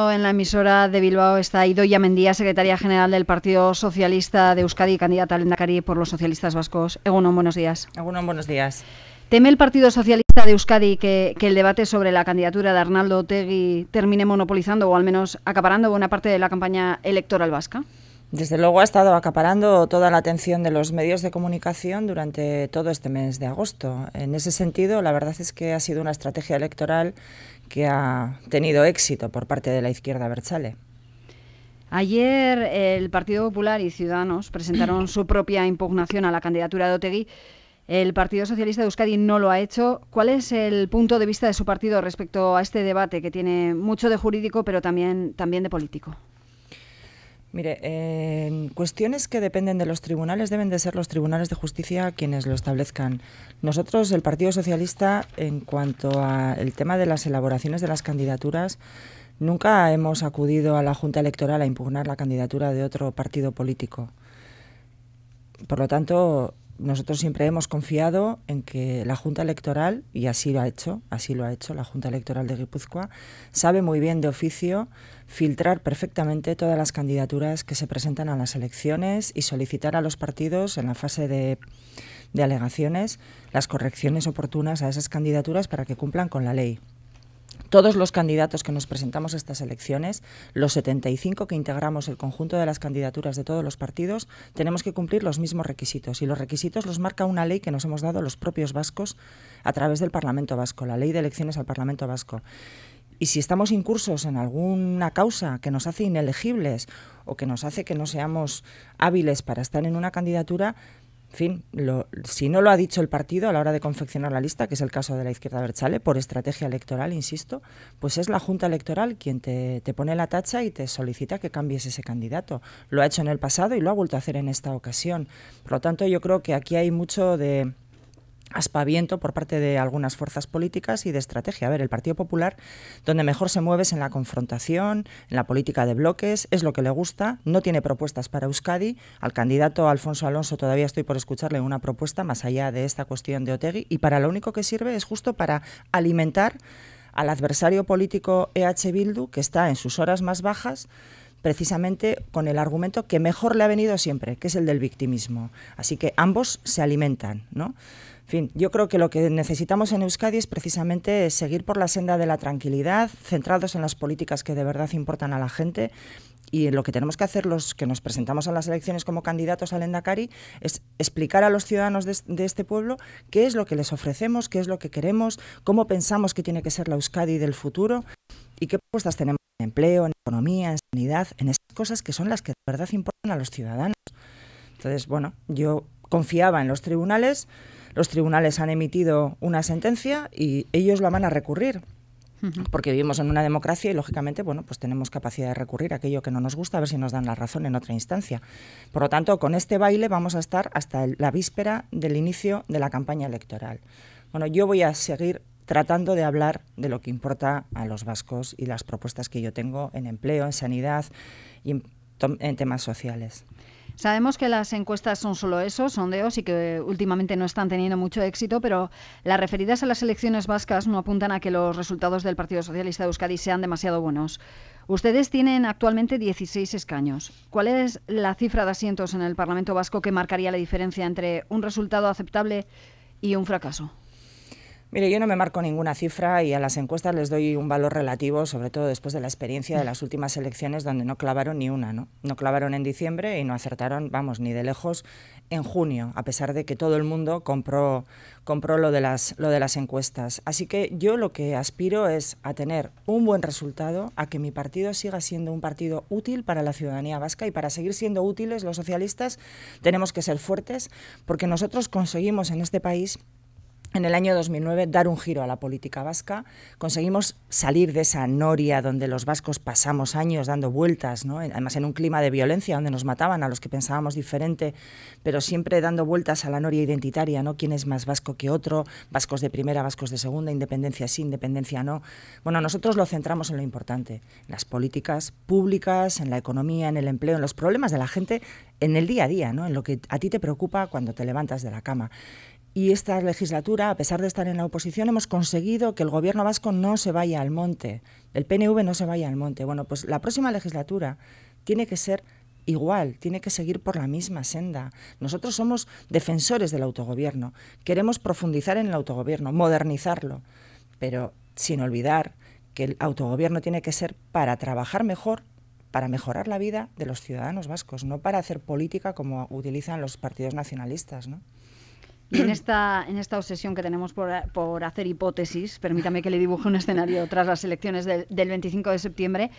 En la emisora de Bilbao está Idoia Mendía, secretaria general del Partido Socialista de Euskadi y candidata al Endacari por los socialistas vascos. Egunon, buenos días. Egunon, buenos días. ¿Teme el Partido Socialista de Euskadi que, el debate sobre la candidatura de Arnaldo Otegui termine monopolizando o al menos acaparando buena parte de la campaña electoral vasca? Desde luego ha estado acaparando toda la atención de los medios de comunicación durante todo este mes de agosto. En ese sentido, la verdad es que ha sido una estrategia electoral que ha tenido éxito por parte de la izquierda Berchale. Ayer el Partido Popular y Ciudadanos presentaron su propia impugnación a la candidatura de Otegui. El Partido Socialista de Euskadi no lo ha hecho. ¿Cuál es el punto de vista de su partido respecto a este debate que tiene mucho de jurídico pero también, también de político? Mire, en cuestiones que dependen de los tribunales deben de ser los tribunales de justicia quienes lo establezcan. Nosotros, el Partido Socialista, en cuanto al tema de las elaboraciones de las candidaturas, nunca hemos acudido a la Junta Electoral a impugnar la candidatura de otro partido político. Por lo tanto, nosotros siempre hemos confiado en que la Junta Electoral, y así lo ha hecho, así lo ha hecho la Junta Electoral de Guipúzcoa, sabe muy bien de oficio filtrar perfectamente todas las candidaturas que se presentan a las elecciones y solicitar a los partidos en la fase de, de alegaciones las correcciones oportunas a esas candidaturas para que cumplan con la ley todos los candidatos que nos presentamos a estas elecciones, los 75 que integramos el conjunto de las candidaturas de todos los partidos, tenemos que cumplir los mismos requisitos. Y los requisitos los marca una ley que nos hemos dado los propios vascos a través del Parlamento Vasco, la ley de elecciones al Parlamento Vasco. Y si estamos incursos en alguna causa que nos hace inelegibles o que nos hace que no seamos hábiles para estar en una candidatura, en fin, lo, si no lo ha dicho el partido a la hora de confeccionar la lista, que es el caso de la izquierda Berchale, por estrategia electoral, insisto, pues es la Junta Electoral quien te, te pone la tacha y te solicita que cambies ese candidato. Lo ha hecho en el pasado y lo ha vuelto a hacer en esta ocasión. Por lo tanto, yo creo que aquí hay mucho de aspaviento por parte de algunas fuerzas políticas y de estrategia. A ver, el Partido Popular, donde mejor se mueve es en la confrontación, en la política de bloques, es lo que le gusta, no tiene propuestas para Euskadi. Al candidato Alfonso Alonso todavía estoy por escucharle una propuesta más allá de esta cuestión de Otegui y para lo único que sirve es justo para alimentar al adversario político EH Bildu, que está en sus horas más bajas, precisamente con el argumento que mejor le ha venido siempre, que es el del victimismo. Así que ambos se alimentan, ¿no? fin, yo creo que lo que necesitamos en Euskadi es precisamente seguir por la senda de la tranquilidad, centrados en las políticas que de verdad importan a la gente. Y lo que tenemos que hacer los que nos presentamos a las elecciones como candidatos al Endacari es explicar a los ciudadanos de, de este pueblo qué es lo que les ofrecemos, qué es lo que queremos, cómo pensamos que tiene que ser la Euskadi del futuro y qué propuestas tenemos en empleo, en economía, en sanidad, en esas cosas que son las que de verdad importan a los ciudadanos. Entonces, bueno, yo confiaba en los tribunales, los tribunales han emitido una sentencia y ellos la van a recurrir. Porque vivimos en una democracia y, lógicamente, bueno, pues tenemos capacidad de recurrir a aquello que no nos gusta, a ver si nos dan la razón en otra instancia. Por lo tanto, con este baile vamos a estar hasta la víspera del inicio de la campaña electoral. Bueno, yo voy a seguir tratando de hablar de lo que importa a los vascos y las propuestas que yo tengo en empleo, en sanidad y en temas sociales. Sabemos que las encuestas son solo eso, sondeos, y que últimamente no están teniendo mucho éxito, pero las referidas a las elecciones vascas no apuntan a que los resultados del Partido Socialista de Euskadi sean demasiado buenos. Ustedes tienen actualmente 16 escaños. ¿Cuál es la cifra de asientos en el Parlamento vasco que marcaría la diferencia entre un resultado aceptable y un fracaso? Mire, yo no me marco ninguna cifra y a las encuestas les doy un valor relativo, sobre todo después de la experiencia de las últimas elecciones donde no clavaron ni una, ¿no? No clavaron en diciembre y no acertaron, vamos, ni de lejos en junio, a pesar de que todo el mundo compró, compró lo, de las, lo de las encuestas. Así que yo lo que aspiro es a tener un buen resultado, a que mi partido siga siendo un partido útil para la ciudadanía vasca y para seguir siendo útiles los socialistas tenemos que ser fuertes porque nosotros conseguimos en este país en el año 2009 dar un giro a la política vasca. Conseguimos salir de esa noria donde los vascos pasamos años dando vueltas, además en un clima de violencia donde nos mataban a los que pensábamos diferente, pero siempre dando vueltas a la noria identitaria, ¿no? quién es más vasco que otro, vascos de primera, vascos de segunda, independencia sí, independencia no. Bueno, nosotros lo centramos en lo importante, en las políticas públicas, en la economía, en el empleo, en los problemas de la gente en el día a día, ¿no? en lo que a ti te preocupa cuando te levantas de la cama y esta legislatura, a pesar de estar en la oposición, hemos conseguido que el gobierno vasco no se vaya al monte, el PNV no se vaya al monte. Bueno, pues la próxima legislatura tiene que ser igual, tiene que seguir por la misma senda. Nosotros somos defensores del autogobierno, queremos profundizar en el autogobierno, modernizarlo, pero sin olvidar que el autogobierno tiene que ser para trabajar mejor para mejorar la vida de los ciudadanos vascos, no para hacer política como utilizan los partidos nacionalistas, ¿no? en esta, en esta obsesión que tenemos por, hacer hipótesis, permítame que le dibuje un escenario tras las elecciones del, del 25 de septiembre.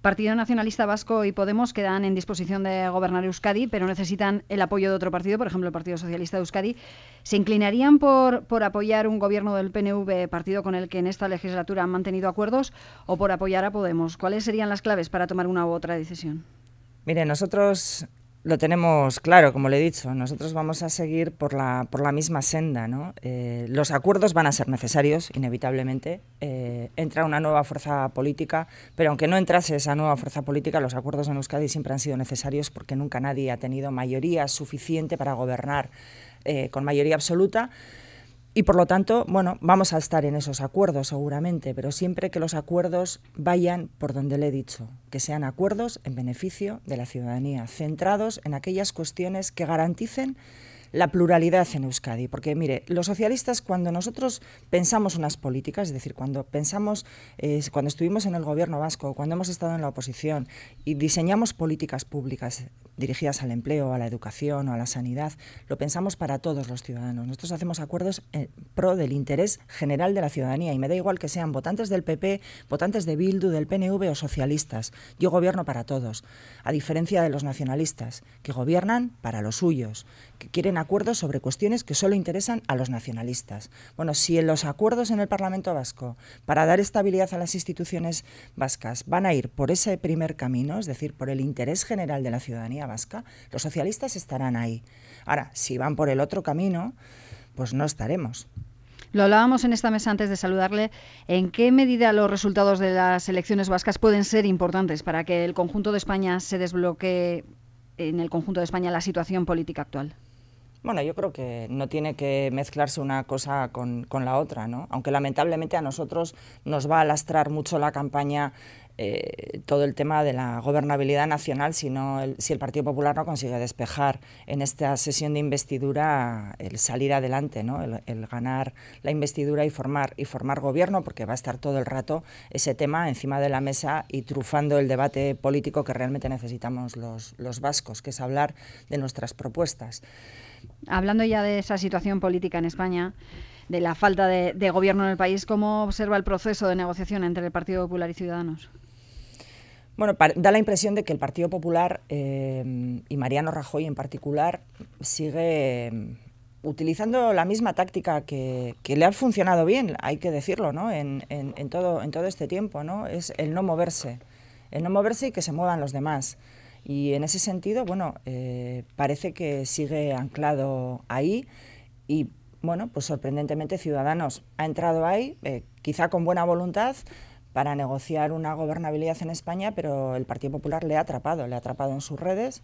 Partido Nacionalista Vasco y Podemos quedan en disposición de gobernar Euskadi, pero necesitan el apoyo de otro partido, por ejemplo, el Partido Socialista de Euskadi. ¿Se inclinarían por, por apoyar un gobierno del PNV, partido con el que en esta legislatura han mantenido acuerdos, o por apoyar a Podemos? ¿Cuáles serían las claves para tomar una u otra decisión? Mire, nosotros lo tenemos claro, como le he dicho, nosotros vamos a seguir por la, por la misma senda. Eh, los acuerdos van a ser necesarios, inevitablemente. Eh, entra una nueva fuerza política, pero aunque no entrase esa nueva fuerza política, los acuerdos en Euskadi siempre han sido necesarios porque nunca nadie ha tenido mayoría suficiente para gobernar eh, con mayoría absoluta. Y por lo tanto, bueno, vamos a estar en esos acuerdos seguramente, pero siempre que los acuerdos vayan por donde le he dicho, que sean acuerdos en beneficio de la ciudadanía, centrados en aquellas cuestiones que garanticen la pluralidad en Euskadi. Porque mire, los socialistas cuando nosotros pensamos unas políticas, es decir, cuando pensamos, eh, cuando estuvimos en el gobierno vasco, cuando hemos estado en la oposición y diseñamos políticas públicas dirigidas al empleo, a la educación o a la sanidad, lo pensamos para todos los ciudadanos. Nosotros hacemos acuerdos eh, pro del interés general de la ciudadanía y me da igual que sean votantes del PP, votantes de Bildu, del PNV o socialistas. Yo gobierno para todos, a diferencia de los nacionalistas, que gobiernan para los suyos, que quieren acuerdos sobre cuestiones que solo interesan a los nacionalistas. Bueno, si en los acuerdos en el Parlamento vasco para dar estabilidad a las instituciones vascas van a ir por ese primer camino, es decir, por el interés general de la ciudadanía vasca, los socialistas estarán ahí. Ahora, si van por el otro camino, pues no estaremos. Lo hablábamos en esta mesa antes de saludarle. ¿En qué medida los resultados de las elecciones vascas pueden ser importantes para que el conjunto de España se desbloquee en el conjunto de España la situación política actual? Bueno, yo creo que no tiene que mezclarse una cosa con, la otra, ¿no? Aunque lamentablemente a nosotros nos va a lastrar mucho la campaña eh, todo el tema de la gobernabilidad nacional si, no el, si el Partido Popular no consigue despejar en esta sesión de investidura el salir adelante, ¿no? el, ganar la investidura y formar, y formar gobierno, porque va a estar todo el rato ese tema encima de la mesa y trufando el debate político que realmente necesitamos los vascos, que es hablar de nuestras propuestas hablando ya de esa situación política en España, de la falta de, gobierno en el país, ¿cómo observa el proceso de negociación entre el Partido Popular y Ciudadanos? Bueno, da la impresión de que el Partido Popular eh, y Mariano Rajoy en particular sigue mm, utilizando la misma táctica que, le ha funcionado bien, hay que decirlo, ¿no? En, todo, este tiempo, ¿no? Es el no moverse, el no moverse y que se muevan los demás. Y en ese sentido, bueno, eh, parece que sigue anclado ahí y, bueno, pues sorprendentemente Ciudadanos ha entrado ahí, eh, quizá con buena voluntad, para negociar una gobernabilidad en España, pero el Partido Popular le ha atrapado, le ha atrapado en sus redes.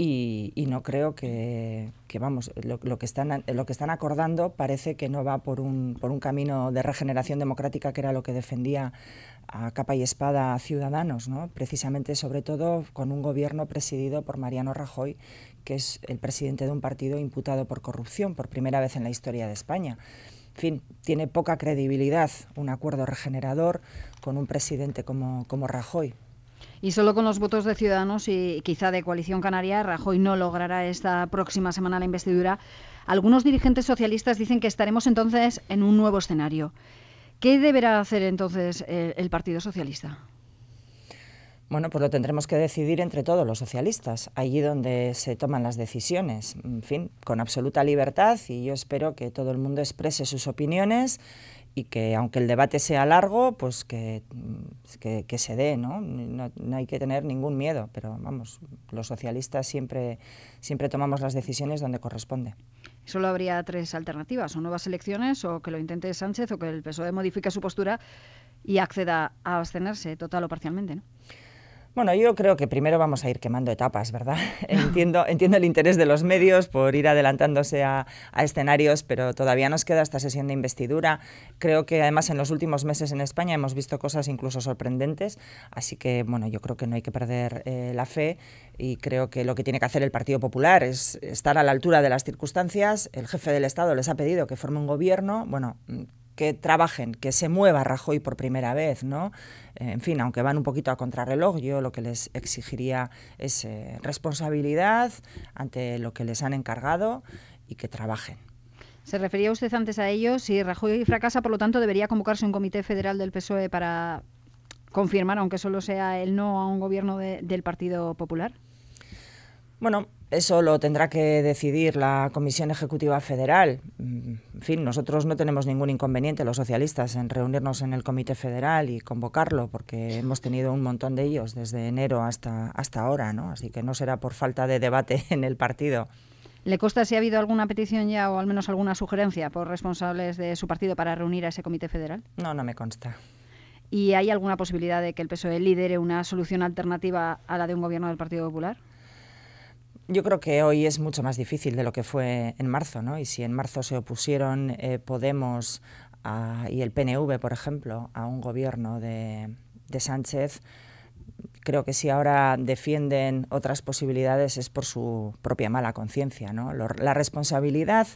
Y, no creo que, vamos, lo, que están, lo que están acordando parece que no va por un, por un camino de regeneración democrática que era lo que defendía a capa y espada a Ciudadanos, ¿no? precisamente sobre todo con un gobierno presidido por Mariano Rajoy, que es el presidente de un partido imputado por corrupción por primera vez en la historia de España. En fin, tiene poca credibilidad un acuerdo regenerador con un presidente como, como Rajoy. Y solo con los votos de Ciudadanos y quizá de Coalición Canaria, Rajoy no logrará esta próxima semana la investidura. Algunos dirigentes socialistas dicen que estaremos entonces en un nuevo escenario. ¿Qué deberá hacer entonces eh, el, Partido Socialista? Bueno, pues lo tendremos que decidir entre todos los socialistas, allí donde se toman las decisiones, en fin, con absoluta libertad y yo espero que todo el mundo exprese sus opiniones y que aunque el debate sea largo, pues que, mm, se dé, ¿no? ¿no? ¿no? hay que tener ningún miedo, pero vamos, los socialistas siempre, siempre tomamos las decisiones donde corresponde. Solo habría tres alternativas, o nuevas elecciones, o que lo intente Sánchez, o que el PSOE modifique su postura y acceda a abstenerse total o parcialmente. ¿no? Bueno, yo creo que primero vamos a ir quemando etapas, ¿verdad? Entiendo, entiendo el interés de los medios por ir adelantándose a, escenarios, pero todavía nos queda esta sesión de investidura. Creo que además en los últimos meses en España hemos visto cosas incluso sorprendentes, así que bueno, yo creo que no hay que perder eh, la fe y creo que lo que tiene que hacer el Partido Popular es estar a la altura de las circunstancias. El jefe del Estado les ha pedido que forme un gobierno. Bueno, que trabajen, que se mueva Rajoy por primera vez, ¿no? Eh, en fin, aunque van un poquito a contrarreloj, yo lo que les exigiría es eh, responsabilidad ante lo que les han encargado y que trabajen. Se refería usted antes a ello. Si Rajoy fracasa, por lo tanto, debería convocarse un comité federal del PSOE para confirmar, aunque solo sea el no a un gobierno del Partido Popular. Bueno, eso lo tendrá que decidir la Comisión Ejecutiva Federal. Mm, en fin, nosotros no tenemos ningún inconveniente, los socialistas, en reunirnos en el Comité Federal y convocarlo, porque hemos tenido un montón de ellos desde enero hasta, hasta ahora, ¿no? Así que no será por falta de debate en el partido. ¿Le consta si ha habido alguna petición ya o al menos alguna sugerencia por responsables de su partido para reunir a ese Comité Federal? No, no me consta. ¿Y hay alguna posibilidad de que el PSOE lidere una solución alternativa a la de un gobierno del Partido Popular? Yo creo que hoy es mucho más difícil de lo que fue en marzo, ¿no? Y si en marzo se opusieron eh, Podemos ah, y el PNV, por ejemplo, a un gobierno de, de Sánchez, creo que si ahora defienden otras posibilidades es por su propia mala conciencia, ¿no? la responsabilidad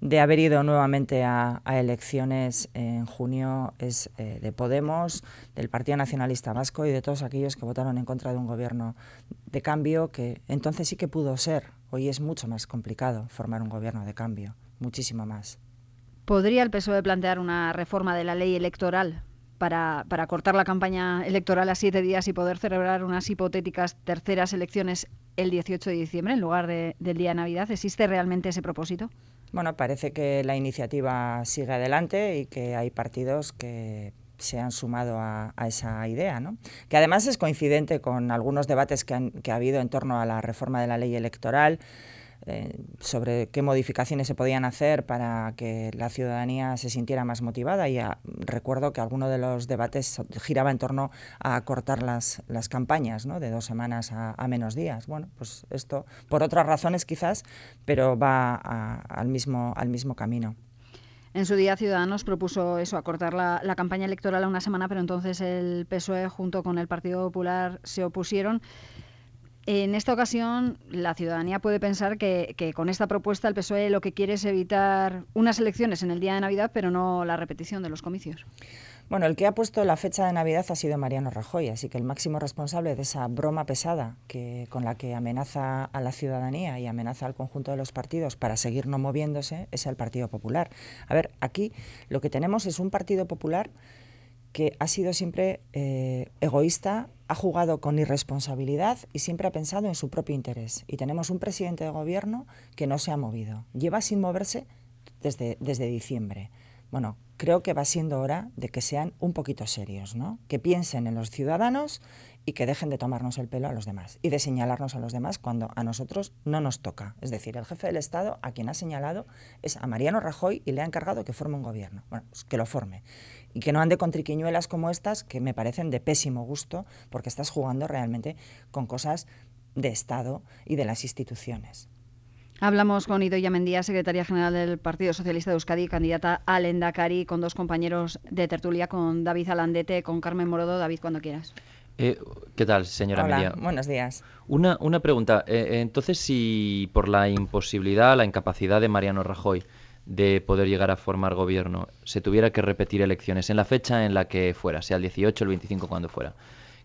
de haber ido nuevamente a, elecciones en junio es eh, de Podemos, del Partido Nacionalista Vasco y de todos aquellos que votaron en contra de un gobierno de cambio que entonces sí que pudo ser. Hoy es mucho más complicado formar un gobierno de cambio, muchísimo más. ¿Podría el PSOE plantear una reforma de la ley electoral para, cortar la campaña electoral a siete días y poder celebrar unas hipotéticas terceras elecciones el 18 de diciembre en lugar del día de Navidad? ¿Existe realmente ese propósito? Bueno, parece que la iniciativa sigue adelante y que hay partidos que se han sumado a, esa idea, ¿no? que además es coincidente con algunos debates que, que ha habido en torno a la reforma de la ley electoral, eh, sobre qué modificaciones se podían hacer para que la ciudadanía se sintiera más motivada y ah, recuerdo que alguno de los debates giraba en torno a cortar las, las campañas ¿no? de dos semanas a, menos días. Bueno, pues esto por otras razones quizás, pero va al, mismo, al mismo camino. En su día Ciudadanos propuso eso, acortar la, la, campaña electoral a una semana, pero entonces el PSOE junto con el Partido Popular se opusieron. En esta ocasión, la ciudadanía puede pensar que, con esta propuesta el PSOE lo que quiere es evitar unas elecciones en el día de Navidad, pero no la repetición de los comicios. Bueno, el que ha puesto la fecha de Navidad ha sido Mariano Rajoy, así que el máximo responsable de esa broma pesada que, con la que amenaza a la ciudadanía y amenaza al conjunto de los partidos para seguir no moviéndose es el Partido Popular. A ver, aquí lo que tenemos es un Partido Popular que ha sido siempre eh, egoísta ha jugado con irresponsabilidad y siempre ha pensado en su propio interés. Y tenemos un presidente de gobierno que no se ha movido. Lleva sin moverse desde, desde diciembre. Bueno, creo que va siendo hora de que sean un poquito serios, ¿no? Que piensen en los ciudadanos y que dejen de tomarnos el pelo a los demás y de señalarnos a los demás cuando a nosotros no nos toca. Es decir, el jefe del Estado a quien ha señalado es a Mariano Rajoy y le ha encargado que forme un gobierno. Bueno, pues que lo forme y que no ande con triquiñuelas como estas que me parecen de pésimo gusto porque estás jugando realmente con cosas de Estado y de las instituciones. Hablamos con Idoia Mendía, secretaria general del Partido Socialista de Euskadi, candidata a Lendakari, con dos compañeros de tertulia, con David Alandete, con Carmen Morodo. David, cuando quieras. Eh, ¿Qué tal, señora Buenos días. Una, una pregunta. Eh, entonces, si por la imposibilidad, la incapacidad de Mariano Rajoy, de poder llegar a formar gobierno se tuviera que repetir elecciones en la fecha en la que fuera, sea el 18, el 25, cuando fuera,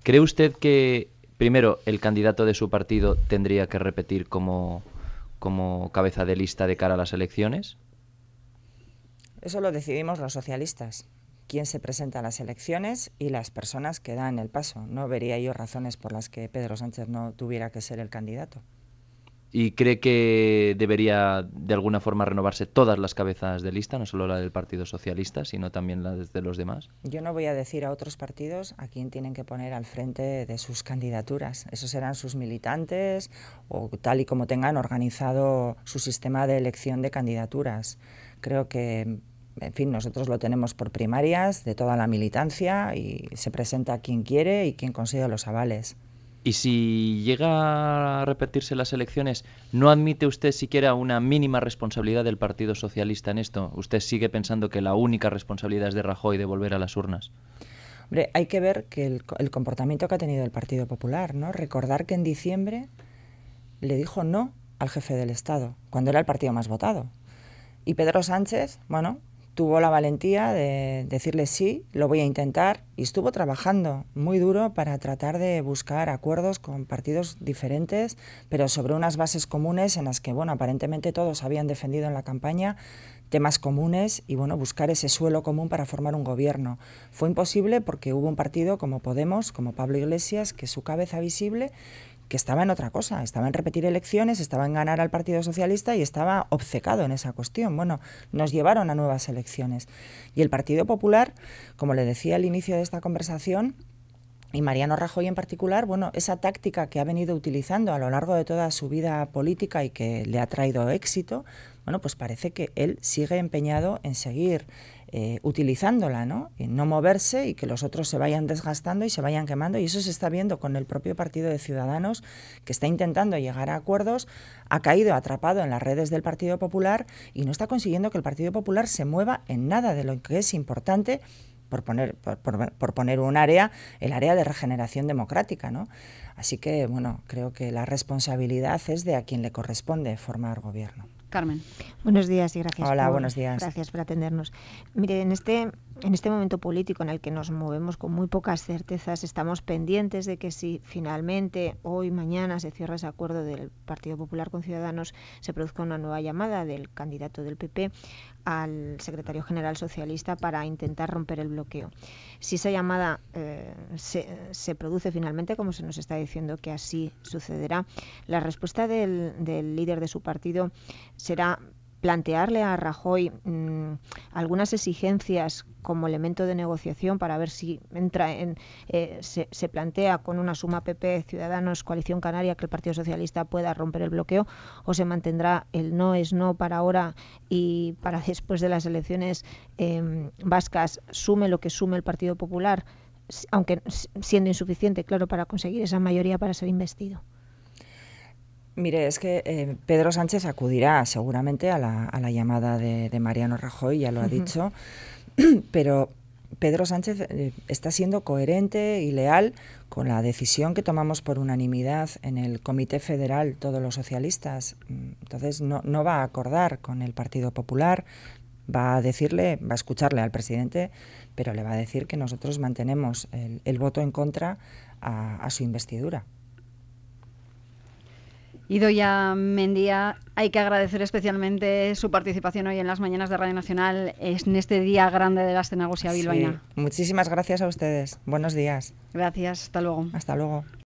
¿cree usted que, primero, el candidato de su partido tendría que repetir como, como cabeza de lista de cara a las elecciones? Eso lo decidimos los socialistas. Quién se presenta a las elecciones y las personas que dan el paso. No vería yo razones por las que Pedro Sánchez no tuviera que ser el candidato. ¿Y cree que debería de alguna forma renovarse todas las cabezas de lista, no solo la del Partido Socialista, sino también la de los demás? Yo no voy a decir a otros partidos a quién tienen que poner al frente de sus candidaturas. Esos serán sus militantes o tal y como tengan organizado su sistema de elección de candidaturas. Creo que, en fin, nosotros lo tenemos por primarias de toda la militancia y se presenta quien quiere y quien consigue los avales. Y si llega a repetirse las elecciones, ¿no admite usted siquiera una mínima responsabilidad del Partido Socialista en esto? ¿Usted sigue pensando que la única responsabilidad es de Rajoy de volver a las urnas? Hombre, hay que ver que el, comportamiento que ha tenido el Partido Popular, ¿no? Recordar que en diciembre le dijo no al jefe del Estado, cuando era el partido más votado. Y Pedro Sánchez, bueno, tuvo la valentía de decirle sí, lo voy a intentar, y estuvo trabajando muy duro para tratar de buscar acuerdos con partidos diferentes, pero sobre unas bases comunes en las que, bueno, aparentemente todos habían defendido en la campaña temas comunes y, bueno, buscar ese suelo común para formar un gobierno. Fue imposible porque hubo un partido como Podemos, como Pablo Iglesias, que su cabeza visible que estaba en otra cosa, estaba en repetir elecciones, estaba en ganar al Partido Socialista y estaba obcecado en esa cuestión. Bueno, nos llevaron a nuevas elecciones. Y el Partido Popular, como le decía al inicio de esta conversación, y Mariano Rajoy en particular, bueno, esa táctica que ha venido utilizando a lo largo de toda su vida política y que le ha traído éxito, bueno, pues parece que él sigue empeñado en seguir eh, utilizándola, ¿no? no moverse y que los otros se vayan desgastando y se vayan quemando. Y eso se está viendo con el propio Partido de Ciudadanos, que está intentando llegar a acuerdos, ha caído atrapado en las redes del Partido Popular y no está consiguiendo que el Partido Popular se mueva en nada de lo que es importante por poner, por, poner un área, el área de regeneración democrática. ¿no? Así que, bueno, creo que la responsabilidad es de a quien le corresponde formar gobierno. Carmen. Buenos días y gracias. Hola, buenos días. Gracias por atendernos. Mire, en este en este momento político en el que nos movemos con muy pocas certezas, estamos pendientes de que si finalmente hoy, mañana se cierra ese acuerdo del Partido Popular con Ciudadanos, se produzca una nueva llamada del candidato del PP al secretario general socialista para intentar romper el bloqueo. Si esa llamada eh, se, produce finalmente, como se nos está diciendo que así sucederá, la respuesta del, del líder de su partido será plantearle a Rajoy mm, algunas exigencias como elemento de negociación para ver si entra en eh, se, plantea con una suma PP Ciudadanos Coalición Canaria que el Partido Socialista pueda romper el bloqueo o se mantendrá el no es no para ahora y para después de las elecciones em, vascas sume lo que sume el Partido Popular aunque siendo insuficiente claro para conseguir esa mayoría para ser investido. Mire, es que eh, Pedro Sánchez acudirá seguramente a la, llamada de, Mariano Rajoy, ya lo ha dicho, pero Pedro Sánchez eh, está siendo coherente y leal con la decisión que tomamos por unanimidad en el Comité Federal, todos los socialistas. Entonces, no, va a acordar con el Partido Popular, va a decirle, va a escucharle al presidente, pero le va a decir que nosotros mantenemos el, voto en contra a su investidura ya Mendía, hay que agradecer especialmente su participación hoy en las mañanas de Radio Nacional en este día grande de la escenagosia bilbaína. muchísimas gracias a ustedes. Buenos días. Gracias, hasta luego. Hasta luego.